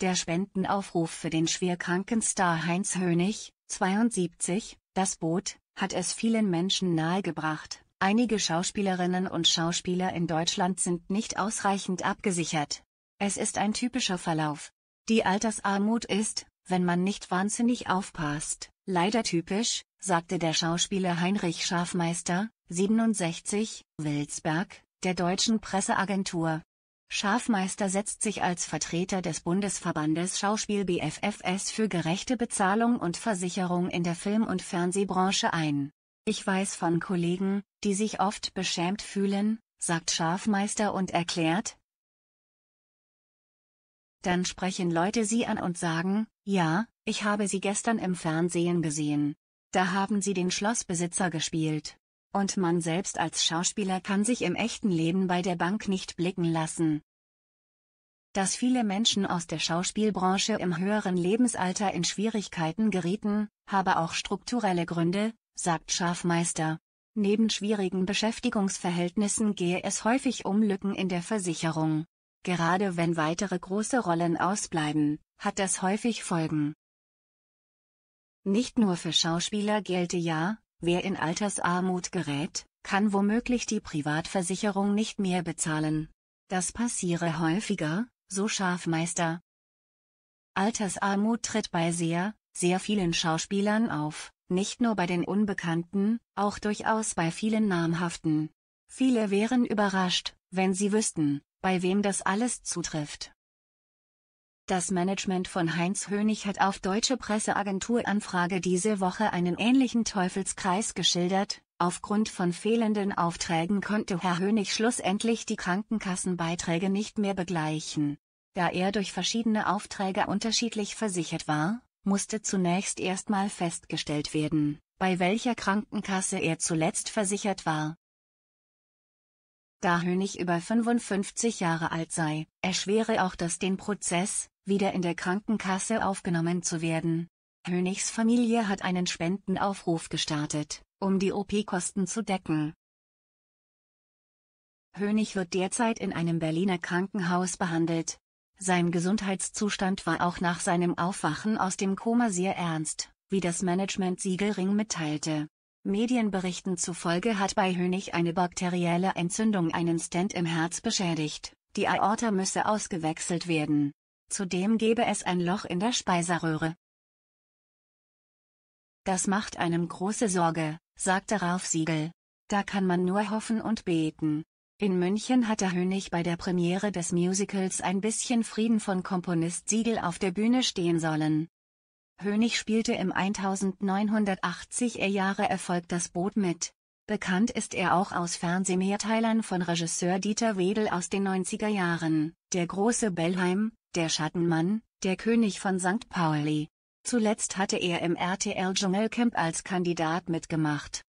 Der Spendenaufruf für den schwerkranken Star Heinz Hönig, 72, das Boot, hat es vielen Menschen nahegebracht. Einige Schauspielerinnen und Schauspieler in Deutschland sind nicht ausreichend abgesichert. Es ist ein typischer Verlauf. Die Altersarmut ist, wenn man nicht wahnsinnig aufpasst, leider typisch, sagte der Schauspieler Heinrich Schafmeister, 67, Wilsberg, der deutschen Presseagentur. Schafmeister setzt sich als Vertreter des Bundesverbandes Schauspiel BFFS für gerechte Bezahlung und Versicherung in der Film- und Fernsehbranche ein. Ich weiß von Kollegen, die sich oft beschämt fühlen, sagt Schafmeister und erklärt. Dann sprechen Leute sie an und sagen, ja, ich habe sie gestern im Fernsehen gesehen. Da haben sie den Schlossbesitzer gespielt. Und man selbst als Schauspieler kann sich im echten Leben bei der Bank nicht blicken lassen. Dass viele Menschen aus der Schauspielbranche im höheren Lebensalter in Schwierigkeiten gerieten, habe auch strukturelle Gründe, sagt Schafmeister. Neben schwierigen Beschäftigungsverhältnissen gehe es häufig um Lücken in der Versicherung. Gerade wenn weitere große Rollen ausbleiben, hat das häufig Folgen. Nicht nur für Schauspieler gelte ja, Wer in Altersarmut gerät, kann womöglich die Privatversicherung nicht mehr bezahlen. Das passiere häufiger, so Schafmeister. Altersarmut tritt bei sehr, sehr vielen Schauspielern auf, nicht nur bei den Unbekannten, auch durchaus bei vielen Namhaften. Viele wären überrascht, wenn sie wüssten, bei wem das alles zutrifft. Das Management von Heinz Hönig hat auf deutsche Presseagentur Anfrage diese Woche einen ähnlichen Teufelskreis geschildert. Aufgrund von fehlenden Aufträgen konnte Herr Hönig schlussendlich die Krankenkassenbeiträge nicht mehr begleichen. Da er durch verschiedene Aufträge unterschiedlich versichert war, musste zunächst erstmal festgestellt werden, bei welcher Krankenkasse er zuletzt versichert war. Da Hönig über 55 Jahre alt sei, erschwere auch das den Prozess, wieder in der Krankenkasse aufgenommen zu werden. Hönigs Familie hat einen Spendenaufruf gestartet, um die OP-Kosten zu decken. Hönig wird derzeit in einem Berliner Krankenhaus behandelt. Sein Gesundheitszustand war auch nach seinem Aufwachen aus dem Koma sehr ernst, wie das Management Siegelring mitteilte. Medienberichten zufolge hat bei Hönig eine bakterielle Entzündung einen Stent im Herz beschädigt, die Aorta müsse ausgewechselt werden. Zudem gebe es ein Loch in der Speiseröhre. Das macht einem große Sorge, sagte Ralf Siegel. Da kann man nur hoffen und beten. In München hatte Hönig bei der Premiere des Musicals ein bisschen Frieden von Komponist Siegel auf der Bühne stehen sollen. Hönig spielte im 1980er Jahre Erfolg das Boot mit. Bekannt ist er auch aus Fernsehmehrteilern von Regisseur Dieter Wedel aus den 90er Jahren, Der große Bellheim, der Schattenmann, der König von St. Pauli. Zuletzt hatte er im RTL Dschungelcamp als Kandidat mitgemacht.